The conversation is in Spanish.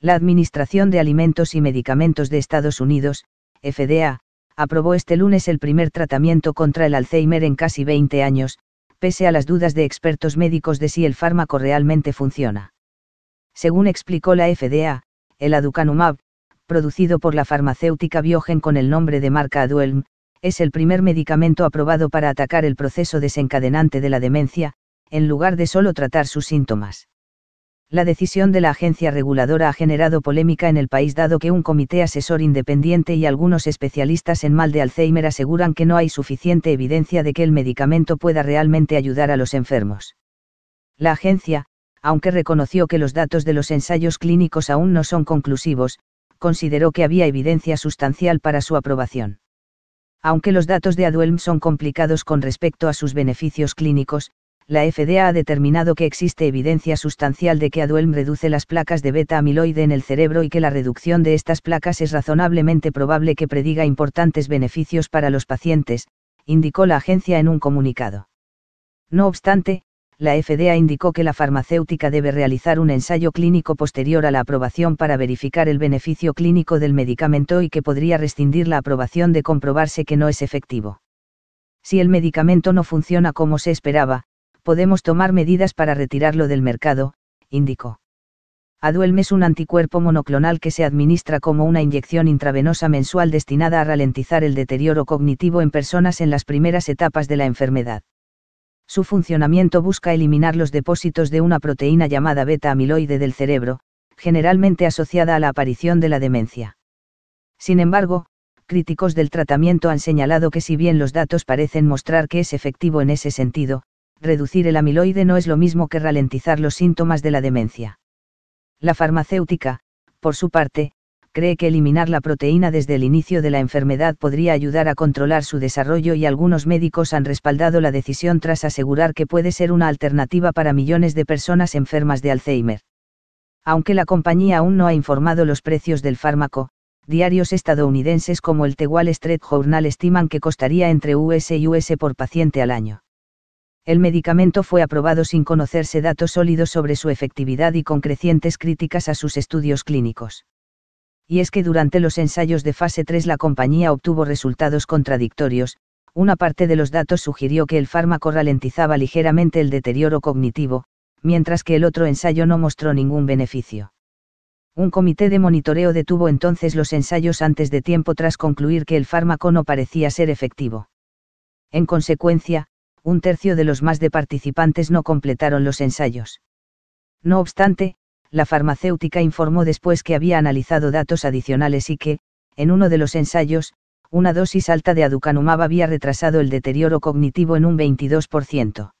La Administración de Alimentos y Medicamentos de Estados Unidos, FDA, aprobó este lunes el primer tratamiento contra el Alzheimer en casi 20 años, pese a las dudas de expertos médicos de si el fármaco realmente funciona. Según explicó la FDA, el aducanumab, producido por la farmacéutica Biogen con el nombre de marca Aduelm, es el primer medicamento aprobado para atacar el proceso desencadenante de la demencia, en lugar de solo tratar sus síntomas la decisión de la agencia reguladora ha generado polémica en el país dado que un comité asesor independiente y algunos especialistas en mal de Alzheimer aseguran que no hay suficiente evidencia de que el medicamento pueda realmente ayudar a los enfermos. La agencia, aunque reconoció que los datos de los ensayos clínicos aún no son conclusivos, consideró que había evidencia sustancial para su aprobación. Aunque los datos de Aduelm son complicados con respecto a sus beneficios clínicos, la FDA ha determinado que existe evidencia sustancial de que Aduelm reduce las placas de beta-amiloide en el cerebro y que la reducción de estas placas es razonablemente probable que prediga importantes beneficios para los pacientes, indicó la agencia en un comunicado. No obstante, la FDA indicó que la farmacéutica debe realizar un ensayo clínico posterior a la aprobación para verificar el beneficio clínico del medicamento y que podría rescindir la aprobación de comprobarse que no es efectivo. Si el medicamento no funciona como se esperaba, podemos tomar medidas para retirarlo del mercado, indicó. Aduelme es un anticuerpo monoclonal que se administra como una inyección intravenosa mensual destinada a ralentizar el deterioro cognitivo en personas en las primeras etapas de la enfermedad. Su funcionamiento busca eliminar los depósitos de una proteína llamada beta-amiloide del cerebro, generalmente asociada a la aparición de la demencia. Sin embargo, críticos del tratamiento han señalado que si bien los datos parecen mostrar que es efectivo en ese sentido, reducir el amiloide no es lo mismo que ralentizar los síntomas de la demencia. La farmacéutica, por su parte, cree que eliminar la proteína desde el inicio de la enfermedad podría ayudar a controlar su desarrollo y algunos médicos han respaldado la decisión tras asegurar que puede ser una alternativa para millones de personas enfermas de Alzheimer. Aunque la compañía aún no ha informado los precios del fármaco, diarios estadounidenses como el The Wall Street Journal estiman que costaría entre US y US por paciente al año el medicamento fue aprobado sin conocerse datos sólidos sobre su efectividad y con crecientes críticas a sus estudios clínicos. Y es que durante los ensayos de fase 3 la compañía obtuvo resultados contradictorios, una parte de los datos sugirió que el fármaco ralentizaba ligeramente el deterioro cognitivo, mientras que el otro ensayo no mostró ningún beneficio. Un comité de monitoreo detuvo entonces los ensayos antes de tiempo tras concluir que el fármaco no parecía ser efectivo. En consecuencia, un tercio de los más de participantes no completaron los ensayos. No obstante, la farmacéutica informó después que había analizado datos adicionales y que, en uno de los ensayos, una dosis alta de aducanumab había retrasado el deterioro cognitivo en un 22%.